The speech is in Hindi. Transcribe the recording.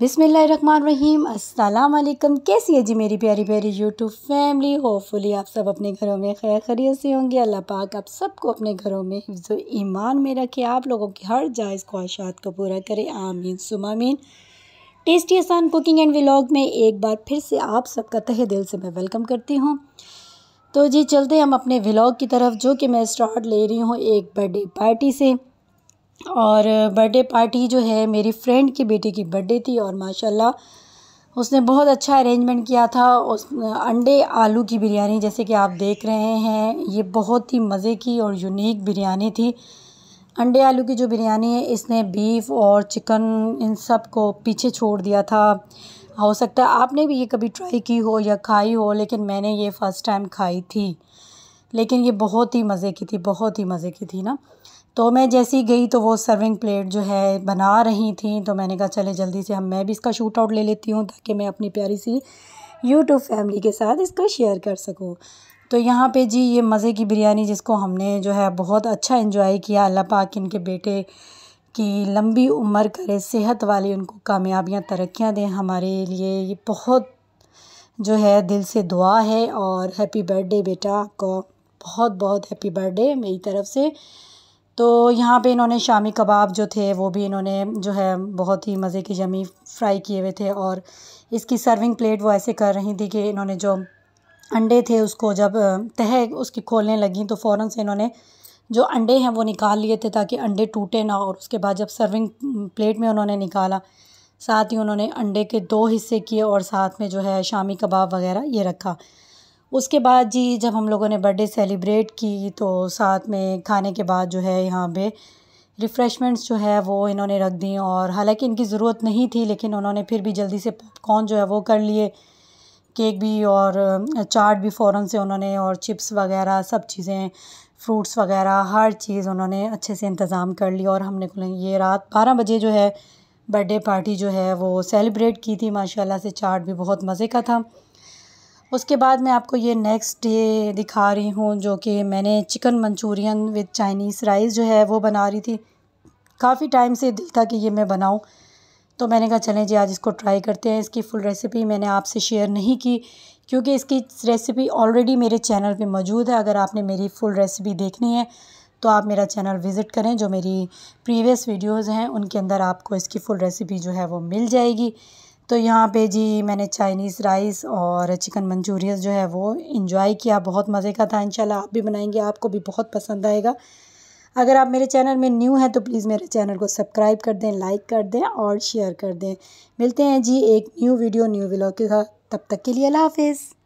बिसमीम् अल्लाम कैसी है जी मेरी प्यारी प्यारी यूट्यूब फैमिली होपफुली आप सब अपने घरों में खैर खरीत से होंगे अल्लाह पाक आप सबको अपने घरों में जो ईमान में रखे आप लोगों की हर जायज़ ख्वाहिशात को पूरा करें आमीन सुमामीन टेस्टी आसान कुकिंग एंड व्लॉग में एक बार फिर से आप सबका तहे दिल से मैं वेलकम करती हूँ तो जी चलते हम अपने व्लॉग की तरफ जो कि मैं स्टार्ट ले रही हूँ एक बर्थडे पार्टी से और बर्थडे पार्टी जो है मेरी फ्रेंड की बेटे की बर्थडे थी और माशाल्लाह उसने बहुत अच्छा अरेंजमेंट किया था उस अंडे आलू की बिरयानी जैसे कि आप देख रहे हैं ये बहुत ही मज़े की और यूनिक बिरयानी थी अंडे आलू की जो बिरयानी है इसने बीफ और चिकन इन सब को पीछे छोड़ दिया था हो सकता है आपने भी ये कभी ट्राई की हो या खाई हो लेकिन मैंने ये फ़र्स्ट टाइम खाई थी लेकिन ये बहुत ही मज़े की थी बहुत ही मज़े की थी ना तो मैं जैसे ही गई तो वो सर्विंग प्लेट जो है बना रही थी तो मैंने कहा चले जल्दी से हम मैं भी इसका शूट आउट ले लेती हूँ ताकि मैं अपनी प्यारी सी यूट्यूब फैमिली के साथ इसका शेयर कर सकूँ तो यहाँ पे जी ये मज़े की बिरयानी जिसको हमने जो है बहुत अच्छा इन्जॉय किया अल्लाह पाक इनके बेटे की लंबी उम्र करे सेहत वाली उनको कामयाबियाँ तरक्याँ दें हमारे लिए ये बहुत जो है दिल से दुआ है और हैप्पी बर्थडे बेटा आपको बहुत बहुत हैप्पी बर्थडे मेरी तरफ़ से तो यहाँ पे इन्होंने शामी कबाब जो थे वो भी इन्होंने जो है बहुत ही मज़े की जमी फ्राई किए हुए थे और इसकी सर्विंग प्लेट वो ऐसे कर रही थी कि इन्होंने जो अंडे थे उसको जब तह उसकी खोलने लगी तो फ़ौर से इन्होंने जो अंडे हैं वो निकाल लिए थे ताकि अंडे टूटे ना और उसके बाद जब सर्विंग प्लेट में उन्होंने निकाला साथ ही उन्होंने अंडे के दो हिस्से किए और साथ में जो है शामी कबाब वगैरह ये रखा उसके बाद जी जब हम लोगों ने बर्थडे सेलिब्रेट की तो साथ में खाने के बाद जो है यहाँ पे रिफ़्रेशमेंट्स जो है वो इन्होंने रख दी और हालांकि इनकी ज़रूरत नहीं थी लेकिन उन्होंने फिर भी जल्दी से पॉपकॉर्न जो है वो कर लिए केक भी और चाट भी फ़ौरन से उन्होंने और चिप्स वगैरह सब चीज़ें फ्रूट्स वगैरह हर चीज़ उन्होंने अच्छे से इंतज़ाम कर लिया और हमने ये रात बारह बजे जो है बर्थडे पार्टी जो है वो सेलिब्रेट की थी माशाल्लाह से चाट भी बहुत मज़े का था उसके बाद मैं आपको ये नेक्स्ट डे दिखा रही हूँ जो कि मैंने chicken Manchurian with Chinese rice जो है वो बना रही थी काफ़ी टाइम से दिल था कि ये मैं बनाऊँ तो मैंने कहा चलें जी आज इसको ट्राई करते हैं इसकी फुल रेसिपी मैंने आपसे शेयर नहीं की क्योंकि इसकी रेसिपी ऑलरेडी मेरे चैनल पे मौजूद है अगर आपने मेरी फुल रेसिपी देखनी है तो आप मेरा चैनल विज़िट करें जो मेरी प्रीवियस वीडियोस हैं उनके अंदर आपको इसकी फुल रेसिपी जो है वो मिल जाएगी तो यहाँ पे जी मैंने चाइनीज़ राइस और चिकन मंचूरियन जो है वो इन्जॉय किया बहुत मज़े का था इंशाल्लाह आप भी बनाएंगे आपको भी बहुत पसंद आएगा अगर आप मेरे चैनल में न्यू हैं तो प्लीज़ मेरे चैनल को सब्सक्राइब कर दें लाइक कर दें और शेयर कर दें मिलते हैं जी एक न्यू वीडियो न्यू ब्लॉग के साथ तब तक के लिए अल्लाह हाफिज़